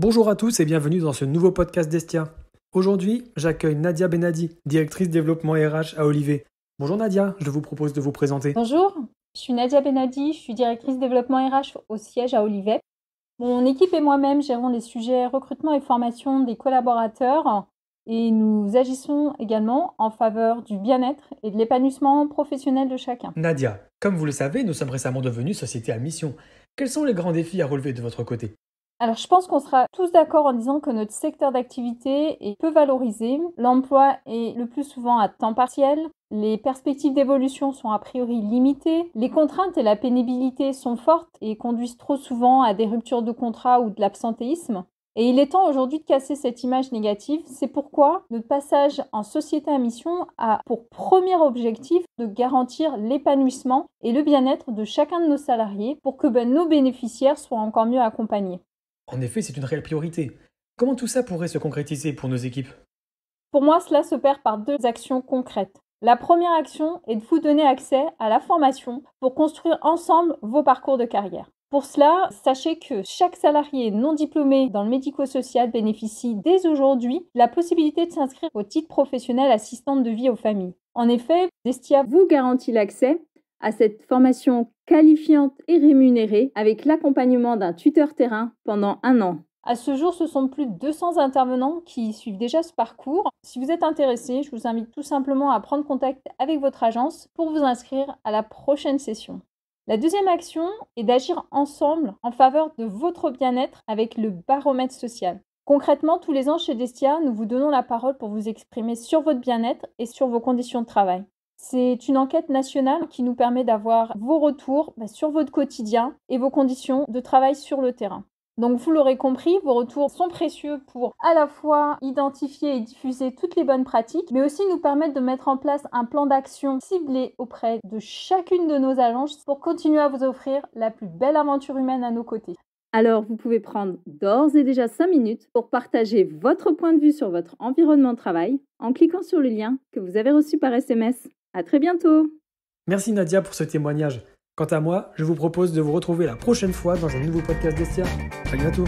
Bonjour à tous et bienvenue dans ce nouveau podcast d'Estia. Aujourd'hui, j'accueille Nadia Benadi, directrice développement RH à Olivet. Bonjour Nadia, je vous propose de vous présenter. Bonjour, je suis Nadia Benadi, je suis directrice développement RH au siège à Olivet. Mon équipe et moi-même gérons les sujets recrutement et formation des collaborateurs et nous agissons également en faveur du bien-être et de l'épanouissement professionnel de chacun. Nadia, comme vous le savez, nous sommes récemment devenus société à mission. Quels sont les grands défis à relever de votre côté alors, je pense qu'on sera tous d'accord en disant que notre secteur d'activité est peu valorisé. L'emploi est le plus souvent à temps partiel. Les perspectives d'évolution sont a priori limitées. Les contraintes et la pénibilité sont fortes et conduisent trop souvent à des ruptures de contrat ou de l'absentéisme. Et il est temps aujourd'hui de casser cette image négative. C'est pourquoi notre passage en société à mission a pour premier objectif de garantir l'épanouissement et le bien-être de chacun de nos salariés pour que ben, nos bénéficiaires soient encore mieux accompagnés. En effet, c'est une réelle priorité. Comment tout ça pourrait se concrétiser pour nos équipes Pour moi, cela se perd par deux actions concrètes. La première action est de vous donner accès à la formation pour construire ensemble vos parcours de carrière. Pour cela, sachez que chaque salarié non diplômé dans le médico-social bénéficie dès aujourd'hui de la possibilité de s'inscrire au titre professionnel assistante de vie aux familles. En effet, Destia vous garantit l'accès à cette formation qualifiante et rémunérée avec l'accompagnement d'un tuteur terrain pendant un an. À ce jour, ce sont plus de 200 intervenants qui suivent déjà ce parcours. Si vous êtes intéressé, je vous invite tout simplement à prendre contact avec votre agence pour vous inscrire à la prochaine session. La deuxième action est d'agir ensemble en faveur de votre bien-être avec le baromètre social. Concrètement, tous les ans chez Destia, nous vous donnons la parole pour vous exprimer sur votre bien-être et sur vos conditions de travail. C'est une enquête nationale qui nous permet d'avoir vos retours bah, sur votre quotidien et vos conditions de travail sur le terrain. Donc vous l'aurez compris, vos retours sont précieux pour à la fois identifier et diffuser toutes les bonnes pratiques, mais aussi nous permettre de mettre en place un plan d'action ciblé auprès de chacune de nos agences pour continuer à vous offrir la plus belle aventure humaine à nos côtés. Alors vous pouvez prendre d'ores et déjà 5 minutes pour partager votre point de vue sur votre environnement de travail en cliquant sur le lien que vous avez reçu par SMS. À très bientôt. Merci Nadia pour ce témoignage. Quant à moi, je vous propose de vous retrouver la prochaine fois dans un nouveau podcast d'Estia. À bientôt.